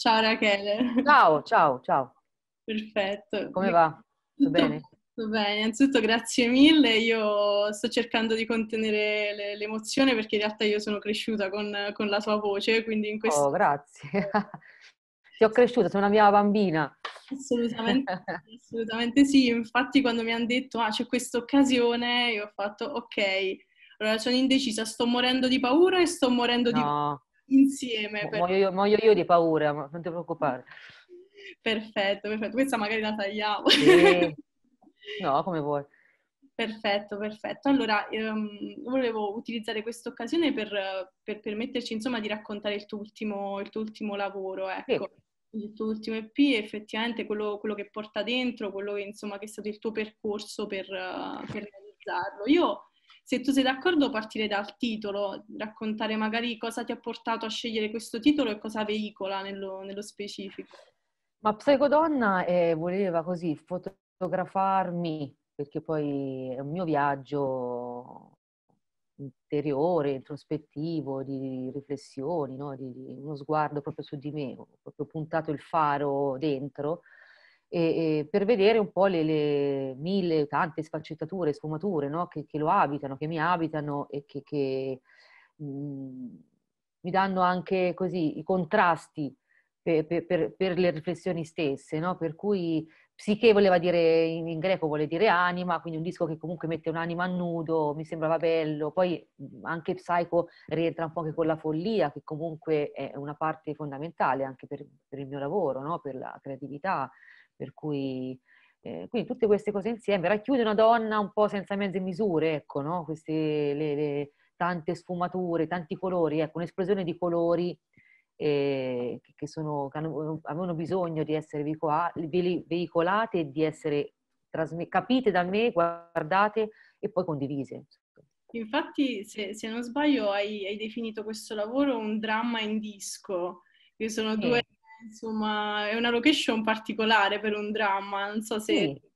Ciao Rachele. Ciao, ciao, ciao. Perfetto. Come va? Tutto bene? Tutto bene, innanzitutto grazie mille. Io sto cercando di contenere le, l'emozione perché in realtà io sono cresciuta con, con la tua voce, quindi in oh, questo... Oh, grazie. Ti ho cresciuta, sono una mia bambina. Assolutamente, assolutamente sì. Infatti quando mi hanno detto, ah, c'è questa occasione, io ho fatto, ok, allora sono indecisa, sto morendo di paura e sto morendo no. di insieme. Per... Muoio, io, muoio, io, di paura, ma non ti preoccupare. Perfetto, perfetto. Questa magari la tagliamo. Sì. No, come vuoi. Perfetto, perfetto. Allora, ehm, volevo utilizzare questa occasione per, per, permetterci, insomma, di raccontare il tuo ultimo, il tuo ultimo lavoro, ecco. Sì il tuo ultimo EP effettivamente quello, quello, che porta dentro, quello che, insomma, che è stato il tuo percorso per, eh, per realizzarlo. Io se tu sei d'accordo, partire dal titolo, raccontare magari cosa ti ha portato a scegliere questo titolo e cosa veicola nello, nello specifico. Ma Psicodonna eh, voleva così fotografarmi, perché poi è un mio viaggio interiore, introspettivo, di riflessioni, no? di, di uno sguardo proprio su di me, ho proprio puntato il faro dentro e, e per vedere un po' le, le mille, tante sfaccettature, sfumature no? che, che, lo abitano, che mi abitano e che, che mh, mhmm, mi danno anche così i contrasti per, per, per le riflessioni stesse, no? per cui Psiche voleva dire in, in, greco vuole dire anima, quindi un disco che comunque mette un'anima a nudo, mi sembrava bello. Poi mhmm, anche Psycho rientra un po' anche con la follia, che comunque è una parte fondamentale anche per, per il mio lavoro, no? per la creatività, per cui, eh, quindi tutte queste cose insieme, racchiude una donna un po' senza mezze misure, ecco, no? Queste, le, le, tante sfumature, tanti colori, ecco, un'esplosione di colori eh, che, sono, che hanno, avevano bisogno di essere veicolate e di essere trasme- capite da me, guardate e poi condivise. Infatti, se, se non sbaglio, hai, hai, definito questo lavoro un dramma in disco, che sono sì. due insomma, è una location particolare per un dramma, non so se... Sì.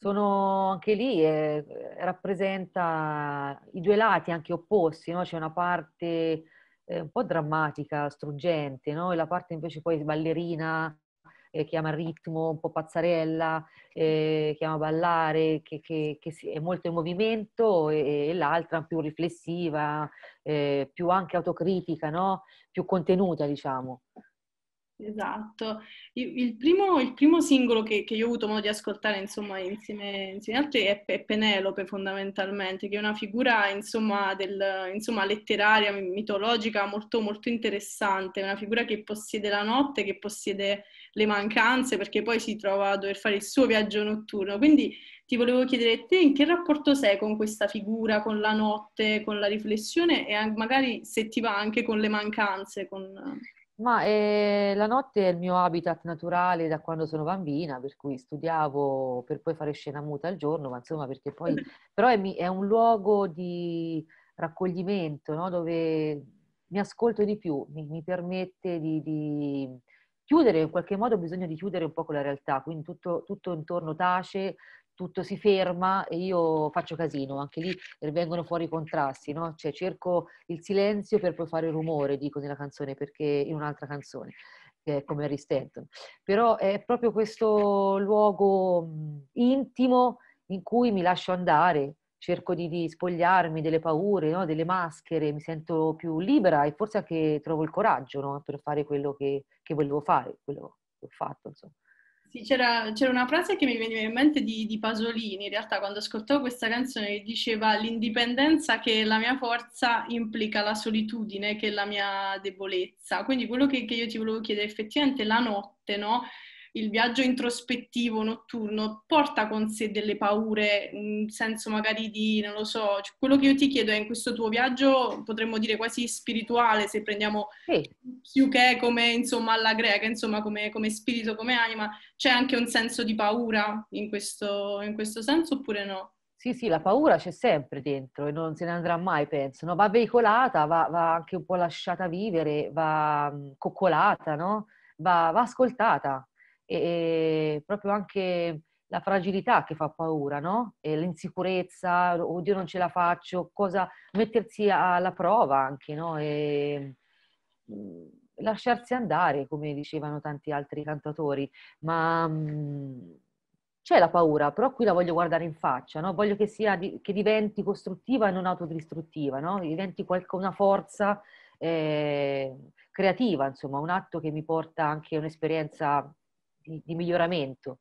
Sono anche lì, eh, rappresenta i due lati anche opposti, no? C'è una parte eh, un po' drammatica, struggente, no? E la parte invece poi ballerina, eh, che ama il ritmo, un po' pazzarella, eh, che ama ballare, che, che, che è molto in movimento, e, e l'altra più riflessiva, eh, più anche autocritica, no? Più contenuta, diciamo. Esatto, il primo, il primo singolo che, che, io ho avuto modo di ascoltare insomma, insieme, insieme ad altri è, è, Penelope fondamentalmente, che è una figura insomma, del, insomma, letteraria, mitologica molto, molto interessante, una figura che possiede la notte, che possiede le mancanze perché poi si trova a dover fare il suo viaggio notturno. Quindi ti volevo chiedere te in che rapporto sei con questa figura, con la notte, con la riflessione e magari se ti va anche con le mancanze. Con... Ma eh, la notte è il mio habitat naturale da quando sono bambina, per cui studiavo per poi fare scena muta al giorno, ma insomma perché poi... Però è, è un luogo di raccoglimento, no? dove mi ascolto di più, mi, mi permette di, di, chiudere, in qualche modo ho bisogno di chiudere un po' con la realtà, quindi tutto, tutto intorno tace, tutto si ferma e io faccio casino, anche lì vengono fuori i contrasti, no? Cioè cerco il silenzio per poi fare rumore, dico nella canzone, perché in un'altra canzone, eh, come Harry Stanton. Però è proprio questo luogo intimo in cui mi lascio andare, cerco di, di spogliarmi delle paure, no? delle maschere, mi sento più libera e forse anche trovo il coraggio no? per fare quello che, che volevo fare, quello che ho fatto, insomma. Sì, c'era, c'era, una frase che mi veniva in mente di, di, Pasolini, in realtà quando ascoltavo questa canzone diceva l'indipendenza che è la mia forza implica la solitudine che è la mia debolezza. Quindi quello che, che io ti volevo chiedere effettivamente la notte, no? il viaggio introspettivo notturno porta con sé delle paure, un senso magari di, non lo so, cioè, quello che io ti chiedo è in questo tuo viaggio, potremmo dire quasi spirituale, se prendiamo sì. che come insomma alla greca, insomma come, come, spirito, come anima, c'è anche un senso di paura in questo, in questo senso oppure no? Sì, sì, la paura c'è sempre dentro e non se ne andrà mai, penso. No, va veicolata, va, va, anche un po' lasciata vivere, va mm, coccolata, no? va, va ascoltata e proprio anche la fragilità che fa paura, no? E l'insicurezza, oddio non ce la faccio, cosa, mettersi alla prova anche, no? E mm, lasciarsi andare, come dicevano tanti altri cantatori, ma mm, c'è la paura, però qui la voglio guardare in faccia, no? Voglio che, sia, che diventi costruttiva e non autodistruttiva, no? Diventi qualche, una forza eh, creativa, insomma, un atto che mi porta anche a un'esperienza di, di miglioramento.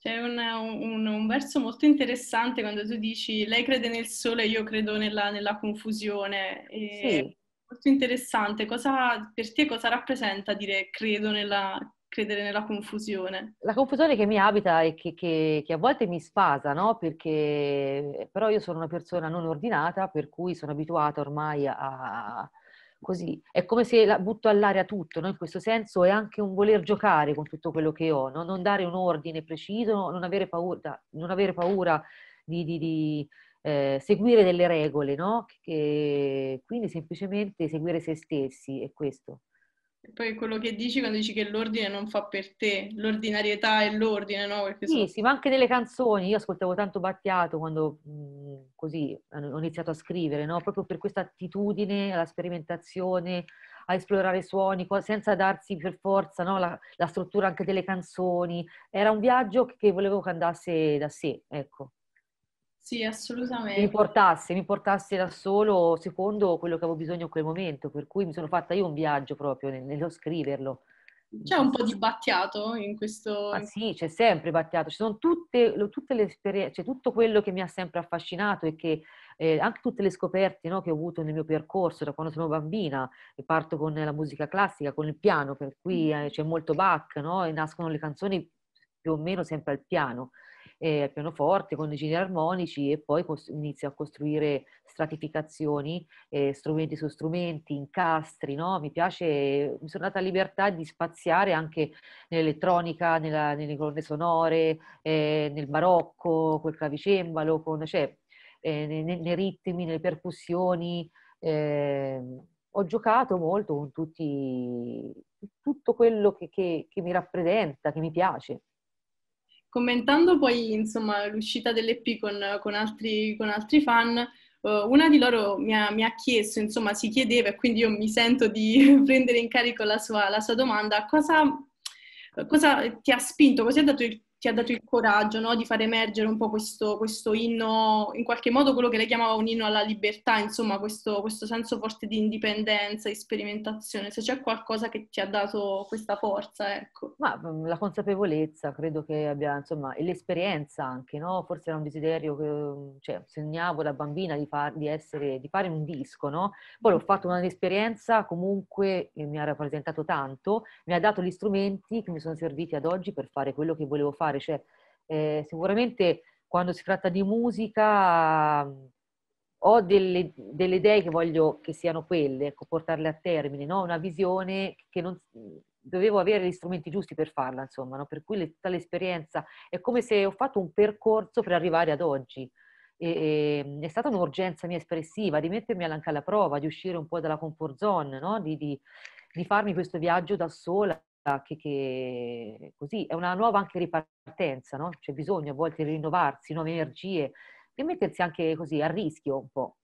C'è un, un, un, verso molto interessante quando tu dici lei crede nel sole, io credo nella, nella confusione. Sì. Molto interessante. Cosa, per te cosa rappresenta dire credo nella, credere nella confusione? La confusione che mi abita e che, che, che a volte mi sfasa, no? Perché però io sono una persona non ordinata, per cui sono abituata ormai a, così. È come se butto all'aria tutto, no? in questo senso è anche un voler giocare con tutto quello che ho, no? non dare un ordine preciso, non avere paura, non avere paura di, di, di eh, seguire delle regole, no? che, quindi semplicemente seguire se stessi è questo poi quello che dici quando dici che l'ordine non fa per te, l'ordinarietà e l'ordine, no? Perché sì, sono... sì, ma anche nelle canzoni. Io ascoltavo tanto Battiato quando mh, mhmm, così ho iniziato a scrivere, no? Proprio per questa attitudine alla sperimentazione, a esplorare suoni, senza darsi per forza no? la, la, struttura anche delle canzoni. Era un viaggio che volevo che andasse da sé, ecco. Sì, assolutamente. Mi portasse, mi portasse da solo secondo quello che avevo bisogno in quel momento, per cui mi sono fatta io un viaggio proprio nello scriverlo. C'è un po' di battiato in questo... Ah sì, c'è sempre battiato, ci sono tutte, tutte le esperienze, cioè tutto quello che mi ha sempre affascinato e che eh, anche tutte le scoperte no, che ho avuto nel mio percorso da quando sono bambina, e parto con la musica classica, con il piano, per cui eh, c'è molto Bach, no? e nascono le canzoni più o meno sempre al piano eh, al pianoforte con i giri armonici e poi cos- inizio a costruire stratificazioni, eh, strumenti su strumenti, incastri, no? Mi piace, mi sono data libertà di spaziare anche nell'elettronica, nella, nelle colonne sonore, eh, nel barocco, col clavicembalo, con, cioè, eh, nei, nei, ritmi, nelle percussioni. Ehm, ho giocato molto con tutti, tutto quello che, che, che mi rappresenta, che mi piace. Commentando poi insomma, l'uscita dell'EP con, con, altri, con altri fan, eh, una di loro mi ha, mi ha, chiesto, insomma, si chiedeva, e quindi io mi sento di prendere in carico la sua, la sua domanda, cosa, cosa, ti ha spinto, cosa ti ha dato il ti ha dato il coraggio no? di far emergere un po' questo, questo, inno, in qualche modo quello che lei chiamava un inno alla libertà, insomma questo, questo senso forte di indipendenza e sperimentazione, se c'è qualcosa che ti ha dato questa forza, ecco. Ma mm, la consapevolezza, credo che abbia, insomma, e l'esperienza anche, no? Forse era un desiderio che, mm, cioè, sognavo da bambina di, far, di, essere, di fare un disco, no? Poi ho mm. fatto un'esperienza, comunque mi ha rappresentato tanto, mi ha dato gli strumenti che mi sono serviti ad oggi per fare quello che volevo fare fare. Cioè, eh, sicuramente quando si tratta di musica ho delle, delle, idee che voglio che siano quelle, ecco, portarle a termine, no? una visione che non, dovevo avere gli strumenti giusti per farla, insomma, no? per cui le, tutta l'esperienza è come se ho fatto un percorso per arrivare ad oggi. E, e, è stata un'urgenza mia espressiva di mettermi anche alla prova, di uscire un po' dalla comfort zone, no? di, di, di, farmi questo viaggio da sola, che, che così è una nuova anche ripartenza, no? C'è bisogno a volte di rinnovarsi, nuove energie, e mettersi anche così a rischio un po'.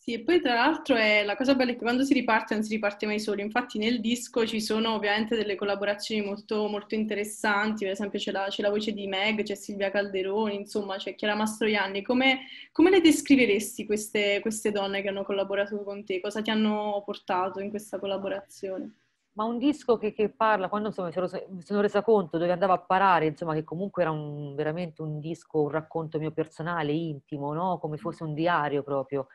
Sì, e poi tra l'altro è, la cosa bella è che quando si riparte non si riparte mai soli, infatti nel disco ci sono ovviamente delle collaborazioni molto, molto interessanti, per esempio c'è la, c'è la, voce di Meg, c'è Silvia Calderoni, insomma c'è Chiara Mastroianni, come, come le descriveresti queste, queste donne che hanno collaborato con te? Cosa ti hanno portato in questa collaborazione? ma un disco che, che parla, quando insomma, mi, sono, mi, sono, resa conto dove andavo a parare, insomma, che comunque era un, veramente un disco, un racconto mio personale, intimo, no? come mm. fosse un diario proprio.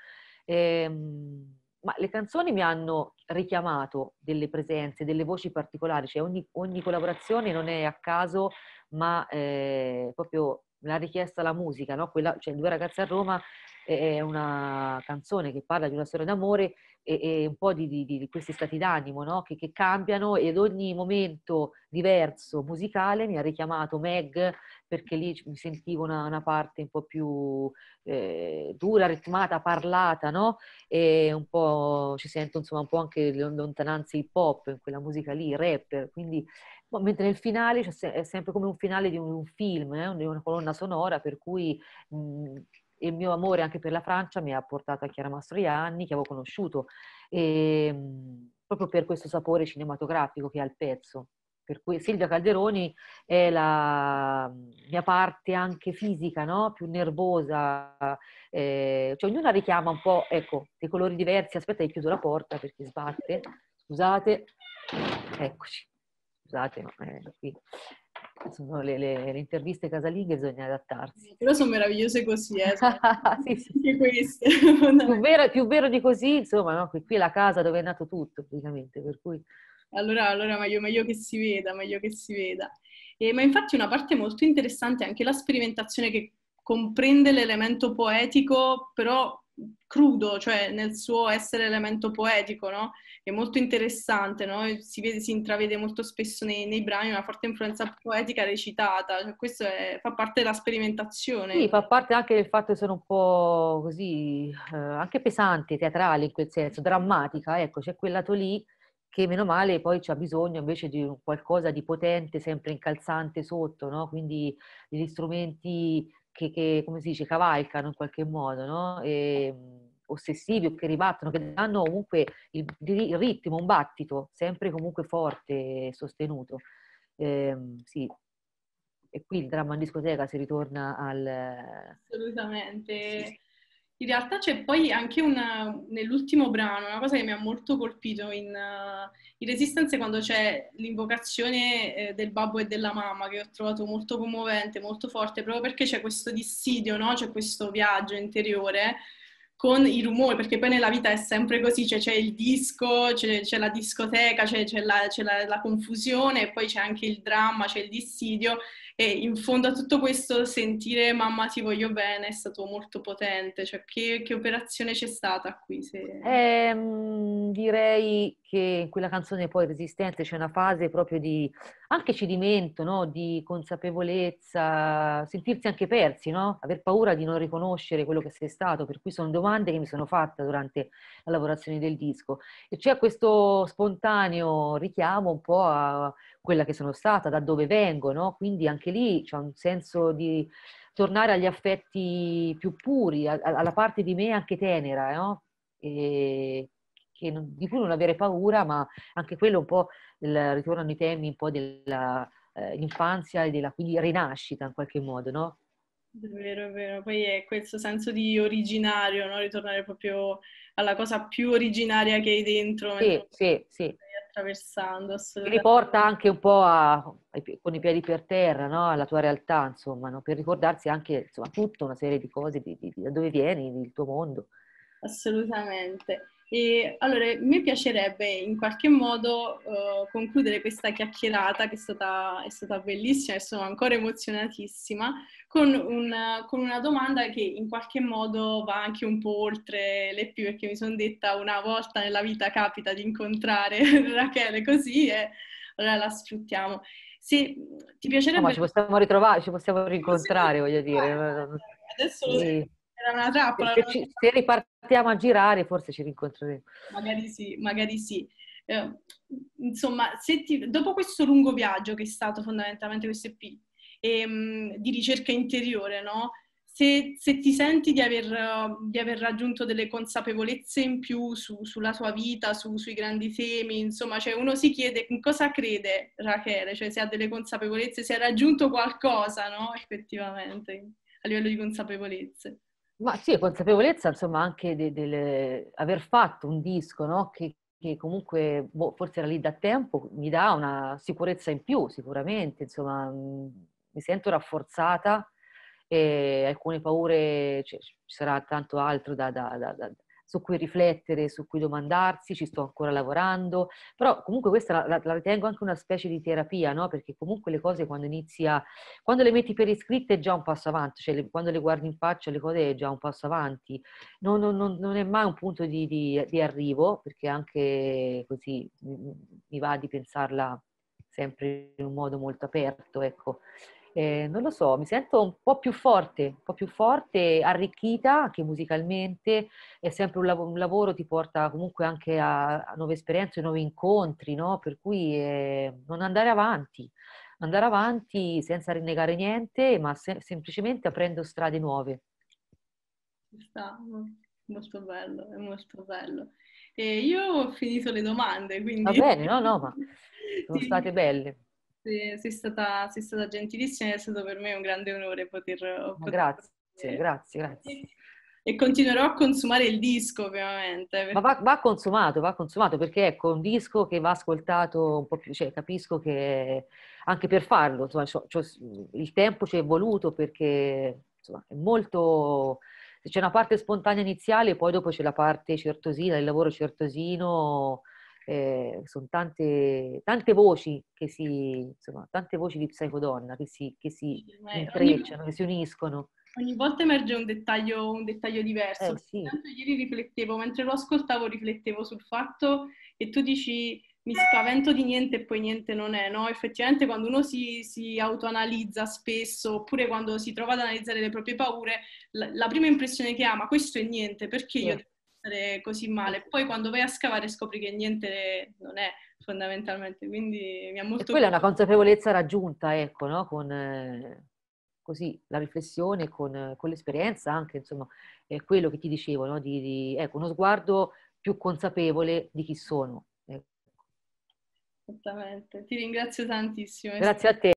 E, ehm, ma le canzoni mi hanno richiamato delle presenze, delle voci particolari, cioè ogni, ogni collaborazione non è a caso, ma eh, proprio la richiesta la musica, no? Quella, cioè, due ragazze a Roma è una canzone che parla di una storia d'amore e, e un po' di, di, di, questi stati d'animo no? che, che, cambiano ed ogni momento diverso musicale mi ha richiamato Meg perché lì mi sentivo una, una parte un po' più eh, dura, ritmata, parlata, no? E un po' ci sento insomma un po' anche le lontananze hip hop in quella musica lì, rapper, quindi boh, mentre nel finale cioè, è sempre come un finale di un, un film, eh? di una colonna sonora per cui... Mh, il mio amore anche per la Francia mi ha portato a Chiara Mastroianni, che avevo conosciuto, e, ehm, proprio per questo sapore cinematografico che ha il pezzo. Per cui Silvia Calderoni è la mm, mia parte anche fisica, no? più nervosa, eh, cioè ognuna richiama un po', ecco, dei colori diversi. Aspetta, hai chiuso la porta perché sbatte, scusate, eccoci, scusate, ma è qui sono le, le, le, interviste casalinghe, bisogna adattarsi. Però sono meravigliose così, eh? sì, sì. Anche queste. più, vero, più, vero, di così, insomma, no? qui è la casa dove è nato tutto, praticamente, per cui... Allora, allora meglio, meglio che si veda, meglio che si veda. Eh, ma infatti una parte molto interessante è anche la sperimentazione che comprende l'elemento poetico, però crudo, cioè nel suo essere elemento poetico, no? È molto interessante, no? Si, vede, si intravede molto spesso nei, nei, brani una forte influenza poetica recitata, cioè, questo è, fa parte della sperimentazione. Sì, fa parte anche del fatto che sono un po' così, eh, anche pesanti, teatrali in quel senso, drammatica, ecco, c'è quel lato lì che meno male poi c'è bisogno invece di qualcosa di potente, sempre incalzante sotto, no? Quindi degli strumenti che, che, come si dice, cavalcano in qualche modo, no? E, ehm, ossessivi o che ribattono, che danno comunque il, il ritmo, un battito, sempre comunque forte e sostenuto. Eh, sì. E qui il dramma in discoteca si ritorna al... Assolutamente. Sì. In realtà c'è poi anche una, nell'ultimo brano una cosa che mi ha molto colpito in, uh, in Resistance quando c'è l'invocazione eh, del babbo e della mamma che ho trovato molto commovente, molto forte, proprio perché c'è questo dissidio, no? c'è questo viaggio interiore con i rumori, perché poi nella vita è sempre così, cioè c'è il disco, c'è, c'è la discoteca, c'è, c'è, la, c'è la, la confusione, poi c'è anche il dramma, c'è il dissidio e in fondo a tutto questo sentire mamma ti voglio bene è stato molto potente, cioè che, che operazione c'è stata qui? Se... Ehm, direi che in quella canzone poi resistente c'è una fase proprio di anche cedimento, no? di consapevolezza, sentirsi anche persi, no? aver paura di non riconoscere quello che sei stato, per cui sono domande che mi sono fatte durante la lavorazione del disco. E c'è questo spontaneo richiamo un po' a quella che sono stata, da dove vengo, no? Quindi anche lì c'è un senso di tornare agli affetti più puri, alla parte di me anche tenera, eh, no? E, non, di cui non avere paura, ma anche quello un po' il, ritornano i temi un po' dell'infanzia eh, e della quindi rinascita in qualche modo, no? È vero, vero. Poi è questo senso di originario, no? ritornare proprio alla cosa più originaria che hai dentro. Sì, sì, sì attraversando. Assolutamente. Ti riporta anche un po' a, con i piedi per terra, no? alla tua realtà, insomma, no? per ricordarsi anche insomma, tutta una serie di cose, di, di, di, da dove vieni, il tuo mondo. Assolutamente. E allora mi piacerebbe in qualche modo uh, concludere questa chiacchierata che è stata, è stata, bellissima e sono ancora emozionatissima con una, con una, domanda che in qualche modo va anche un po' oltre le più perché mi sono detta una volta nella vita capita di incontrare Rachele così e allora la sfruttiamo. Se ti piacerebbe... No, ma ci possiamo ritrovare, ci possiamo rincontrare, voglio dire. Adesso lo sì era una trappola. Se, ci, se ripartiamo a girare forse ci rincontreremo. Magari sì, magari sì. Eh, insomma, ti, dopo questo lungo viaggio che è stato fondamentalmente questo EP, ehm, di ricerca interiore, no? se, se, ti senti di aver, di aver, raggiunto delle consapevolezze in più su, sulla tua vita, su, sui grandi temi, insomma, cioè uno si chiede in cosa crede Rachele, cioè se ha delle consapevolezze, se ha raggiunto qualcosa, no? Effettivamente, a livello di consapevolezze. Ma sì, consapevolezza insomma anche di de, aver fatto un disco no? che, che, comunque boh, forse era lì da tempo, mi dà una sicurezza in più sicuramente, insomma mhmm, mi sento rafforzata e alcune paure, cioè, ci sarà tanto altro da, da, da, su cui riflettere, su cui domandarsi, ci sto ancora lavorando, però comunque questa la, la, ritengo anche una specie di terapia, no? perché comunque le cose quando inizia, quando le metti per iscritte è già un passo avanti, cioè le, quando le guardi in faccia le cose è già un passo avanti, non, non, non è mai un punto di, di, di, arrivo, perché anche così mi, mi va di pensarla sempre in un modo molto aperto, ecco eh, non lo so, mi sento un po' più forte, un po' più forte, arricchita anche musicalmente, è sempre un, lav- un lavoro che ti porta comunque anche a, a nuove esperienze, nuovi incontri, no? per cui eh, non andare avanti, andare avanti senza rinnegare niente, ma se- semplicemente aprendo strade nuove. Sta molto bello, è molto bello. E io ho finito le domande, quindi... Va bene, no, no, ma sono state belle. Sei, sei, stata, sei stata, gentilissima, è stato per me un grande onore poter... poter grazie, grazie, grazie. E continuerò a consumare il disco ovviamente. Ma va, va, consumato, va consumato, perché ecco, un disco che va ascoltato un po' più, cioè capisco che anche per farlo, insomma, c'ho, c'ho, il tempo ci è voluto perché insomma, è molto... C'è una parte spontanea iniziale, poi dopo c'è la parte certosina, il lavoro certosino, eh, sono tante, tante, voci che si, insomma, tante voci di psicodonna che si, che si eh, intrecciano, ogni, che si uniscono. Ogni volta emerge un dettaglio, un dettaglio diverso. Eh, sì. ieri riflettevo, mentre lo ascoltavo riflettevo sul fatto che tu dici mi spavento di niente e poi niente non è, no? Effettivamente quando uno si, si autoanalizza spesso, oppure quando si trova ad analizzare le proprie paure, la, la prima impressione che ha, ma questo è niente, perché sì. io devo essere così male. Poi quando vai a scavare scopri che niente non è fondamentalmente, quindi mi ha molto... E quella è una consapevolezza raggiunta, ecco, no? Con eh, così, la riflessione, con, con, l'esperienza anche, insomma, è quello che ti dicevo, no? Di, di, ecco, uno sguardo più consapevole di chi sono. Ecco. Esattamente, ti ringrazio tantissimo. Grazie a te.